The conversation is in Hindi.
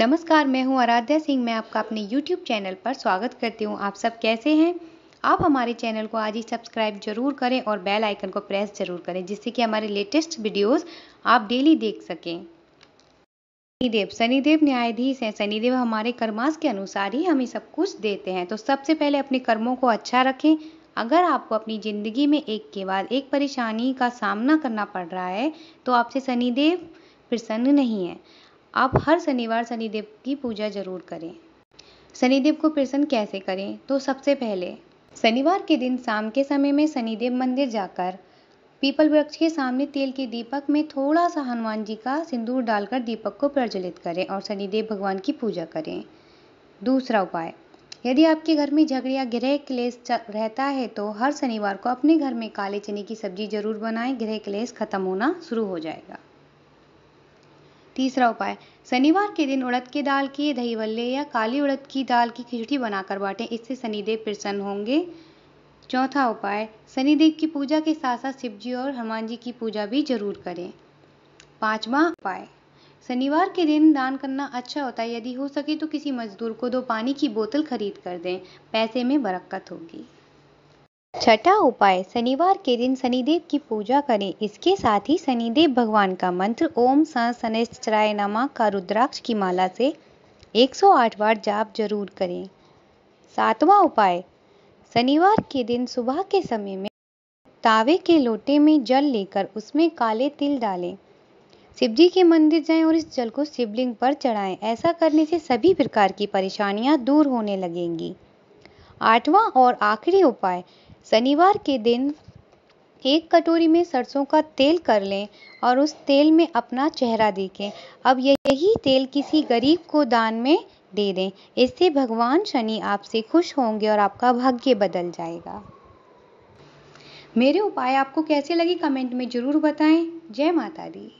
नमस्कार मैं हूं आराध्या सिंह मैं आपका अपने YouTube चैनल पर स्वागत करती हूं आप सब कैसे हैं आप हमारे चैनल को आज ही सब्सक्राइब जरूर करें और बेल आइकन को प्रेस जरूर करें जिससे कि हमारे लेटेस्ट वीडियोस आप डेली देख सकें शनिदेव शनिदेव न्यायाधीश हैं शनिदेव हमारे कर्मास के अनुसार ही हमें सब कुछ देते हैं तो सबसे पहले अपने कर्मों को अच्छा रखें अगर आपको अपनी ज़िंदगी में एक के बाद एक परेशानी का सामना करना पड़ रहा है तो आपसे शनिदेव प्रसन्न नहीं है आप हर शनिवार शनिदेव की पूजा जरूर करें शनिदेव को प्रसन्न कैसे करें तो सबसे पहले शनिवार के दिन शाम के समय में शनिदेव मंदिर जाकर पीपल वृक्ष के सामने तेल के दीपक में थोड़ा सा हनुमान जी का सिंदूर डालकर दीपक को प्रज्वलित करें और शनिदेव भगवान की पूजा करें दूसरा उपाय यदि आपके घर में झगड़े या गृह क्लेश रहता है तो हर शनिवार को अपने घर में काले चने की सब्जी जरूर बनाएं गृह क्लेश खत्म होना शुरू हो जाएगा तीसरा उपाय शनिवार के दिन उड़द के दाल के दही बल्ले या काली उड़द की दाल की खिचड़ी बनाकर बांटें इससे शनिदेव प्रसन्न होंगे चौथा उपाय शनिदेव की पूजा के साथ साथ शिव जी और हनुमान जी की पूजा भी जरूर करें पांचवा उपाय शनिवार के दिन दान करना अच्छा होता है यदि हो सके तो किसी मजदूर को दो पानी की बोतल खरीद कर दें पैसे में बरक्कत होगी छठा उपाय शनिवार के दिन शनिदेव की पूजा करें इसके साथ ही शनिदेव भगवान का मंत्र ओम सनश्चराय नमा का रुद्राक्ष की माला से 108 बार जाप जरूर करें सातवां उपाय शनिवार के दिन सुबह के समय में तावे के लोटे में जल लेकर उसमें काले तिल डालें शिवजी के मंदिर जाएं और इस जल को शिवलिंग पर चढ़ाएं ऐसा करने से सभी प्रकार की परेशानियां दूर होने लगेंगी आठवां और आखिरी उपाय शनिवार के दिन एक कटोरी में सरसों का तेल कर लें और उस तेल में अपना चेहरा देखें अब यही तेल किसी गरीब को दान में दे दें इससे भगवान शनि आपसे खुश होंगे और आपका भाग्य बदल जाएगा मेरे उपाय आपको कैसे लगे कमेंट में ज़रूर बताएं जय माता दी